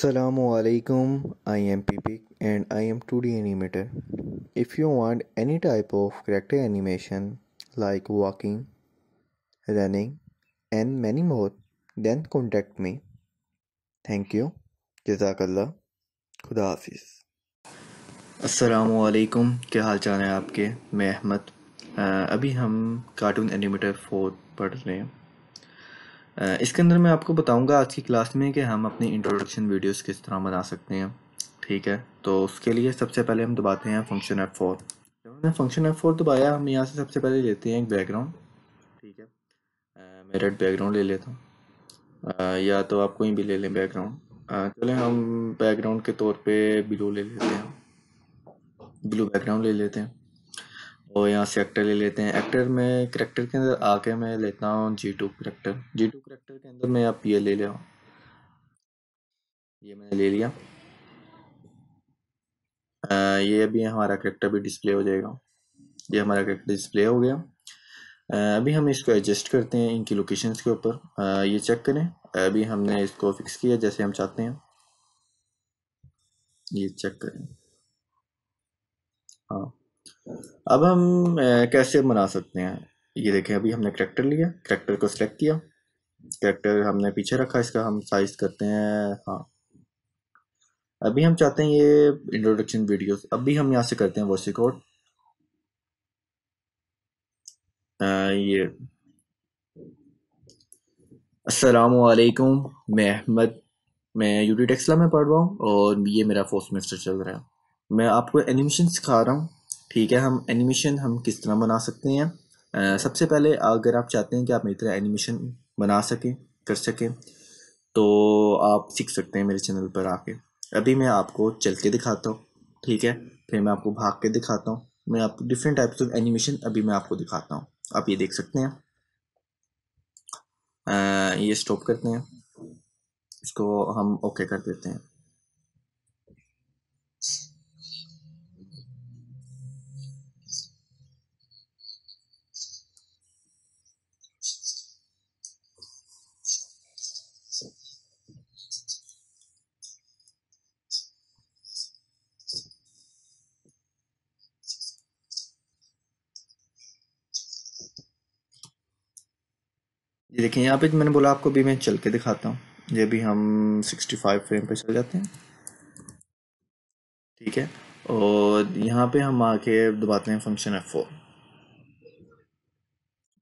Assalamualaikum, I am Pipik and I am 2D animator. If you want any type of character animation like walking, running and many more, then contact me. Thank you. Jazakallah. खुदा हाफिज असलकुम क्या हाल चाल है आपके मैं अहमद अभी हम cartoon animator four पढ़ रहे हैं इसके अंदर मैं आपको बताऊंगा आज की क्लास में कि हम अपनी इंट्रोडक्शन वीडियोस किस तरह बना सकते हैं ठीक है तो उसके लिए सबसे पहले हम दबाते हैं फंक्शन एफ फोर जब हमने फंक्शन एफ फोर दबाया हम यहाँ से सबसे पहले लेते हैं एक बैकग्राउंड ठीक है मैं रेड बैकग्राउंड ले लेता हूँ या तो आप कोई भी ले लें बैकग्राउंड चले हम बैकग्राउंड के तौर पर ब्लू ले लेते हैं ब्लू बैकग्राउंड ले लेते हैं और यहाँ से एक्टर ले लेते हैं एक्टर में करेक्टर के अंदर आके मैं लेता हूँ G two character G two character के अंदर मैं आप ये ले लिया ये मैंने ले लिया आ, ये अभी हमारा करेक्टर भी डिस्प्ले हो जाएगा ये हमारा करेक्टर डिस्प्ले हो गया आ, अभी हम इसको एडजस्ट करते हैं इनकी लोकेशन के ऊपर ये चेक करें अभी हमने इसको फिक्स किया जैसे हम चाहते हैं ये चेक करें हाँ अब हम कैसे बना सकते हैं ये देखें अभी हमने करेक्टर लिया करेक्टर को सिलेक्ट किया करेक्टर हमने पीछे रखा इसका हम साइज करते हैं हाँ अभी हम चाहते हैं ये इंट्रोडक्शन वीडियोस अभी हम यहाँ से करते हैं रिकॉर्ड ये असलकुम मैं अहमद मैं यूटी टेक्सला में पढ़ रहा हूँ और ये मेरा फोर्थ सेमेस्टर चल रहा है मैं आपको एनिमेशन सिखा रहा हूँ ठीक है हम एनिमेशन हम किस तरह बना सकते हैं आ, सबसे पहले अगर आप चाहते हैं कि आप मेरी तरह एनिमेशन बना सकें कर सकें तो आप सीख सकते हैं मेरे चैनल पर आके अभी मैं आपको चल के दिखाता हूँ ठीक है फिर मैं आपको भाग के दिखाता हूँ मैं आपको डिफरेंट टाइप्स ऑफ एनिमेशन अभी मैं आपको दिखाता हूँ आप ये देख सकते हैं आ, ये स्टॉप करते हैं इसको हम ओके कर देते हैं ये देखिए यहाँ पे मैंने बोला आपको भी मैं चल के दिखाता हूँ ये भी हम 65 फ्रेम पे चल जाते हैं ठीक है और यहाँ पे हम आके दबाते हैं फंक्शन एफ फोर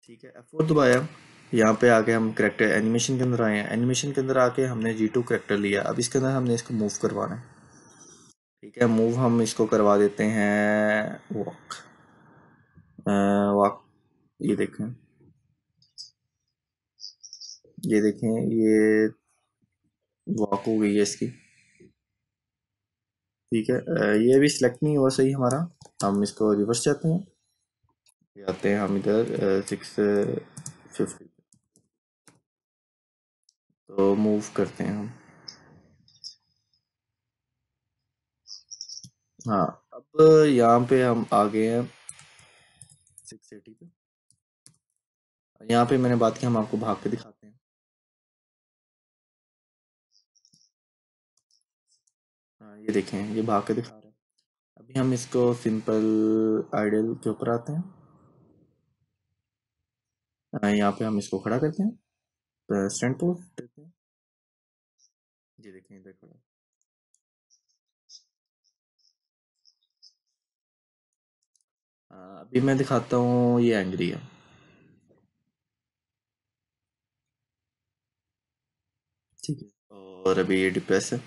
ठीक है एफ फोर दबाया यहाँ पे आके हम करेक्टर एनिमेशन के अंदर आए हैं एनिमेशन के अंदर आके हमने जी टू करेक्टर लिया अब इसके अंदर हमने इसको मूव करवाना है ठीक है मूव हम इसको करवा देते हैं वॉक वॉक ये देखें ये देखें ये वॉक हो गई है इसकी ठीक है ये अभी सिलेक्ट नहीं हुआ सही हमारा हम इसको रिवर्स जाते हैं आते हैं हम इधर सिक्स फिफ्टी तो मूव करते हैं हम हाँ अब यहाँ पे हम आ गए हैं सिक्स एटी पे यहाँ पे मैंने बात की हम आपको भाग के दिखाते हाँ ये देखें ये भाग के दिखा रहे हैं अभी हम इसको सिंपल आइडल के ऊपर आते हैं यहाँ पे हम इसको खड़ा करते हैं तो स्टैंड पोज देते हैं ये देखें इधर खड़ा अभी मैं दिखाता हूँ ये एंग्री है ठीक है और अभी ये डिप्रेस है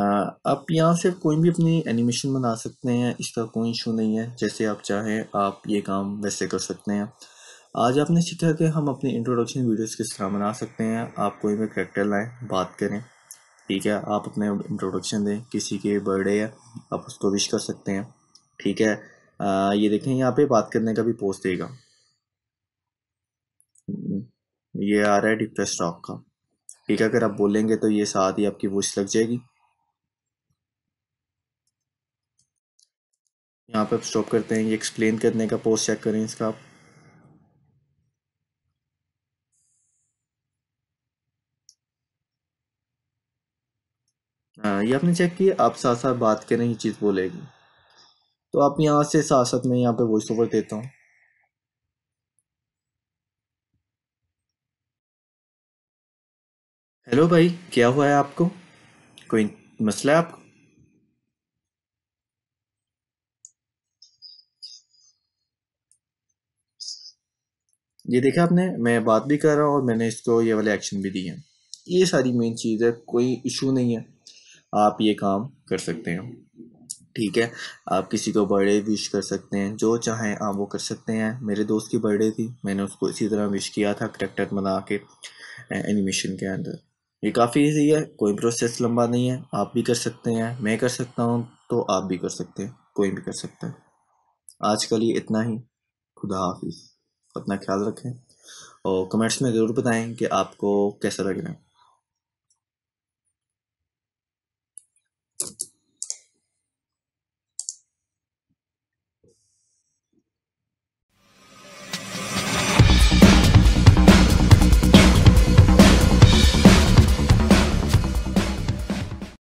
आप यहाँ से कोई भी अपनी एनिमेशन बना सकते हैं इसका कोई इशू नहीं है जैसे आप चाहें आप ये काम वैसे कर सकते हैं आज आपने सीखा कि हम अपने इंट्रोडक्शन वीडियोस किस तरह बना सकते हैं आप कोई भी करेक्टर लाएं बात करें ठीक है आप अपने इंट्रोडक्शन दें किसी के बर्थडे है आप उसको विश कर सकते हैं ठीक है आ, ये देखें यहाँ पे बात करने का भी पोस्ट देगा ये आ रहा है डिप्रेस स्टॉक का ठीक है अगर आप बोलेंगे तो ये साथ ही आपकी वॉइस लग जाएगी यहाँ पर स्टॉप करते हैं ये एक्सप्लेन करने का पोस्ट चेक करें इसका आप हाँ ये आपने चेक किया आप साथ साथ बात करें ये चीज़ बोलेगी तो आप यहाँ से साथ साथ में यहाँ पे वॉइस ओवर देता हूँ हेलो भाई क्या हुआ है आपको कोई मसला है आपको ये देखा आपने मैं बात भी कर रहा हूँ और मैंने इसको ये वाले एक्शन भी दिए हैं ये सारी मेन चीज़ है कोई इशू नहीं है आप ये काम कर सकते हैं ठीक है आप किसी को बर्थडे विश कर सकते हैं जो चाहें आप वो कर सकते हैं मेरे दोस्त की बर्थडे थी मैंने उसको इसी तरह विश किया था करेक्टर बना के एनिमेशन के अंदर ये काफ़ी ईजी है कोई प्रोसेस लंबा नहीं है आप भी कर सकते हैं मैं कर सकता हूँ तो आप भी कर सकते हैं कोई भी कर सकता है आज के लिए इतना ही खुदा हाफिज़ अपना ख्याल रखें और कमेंट्स में ज़रूर बताएं कि आपको कैसा लग रहा है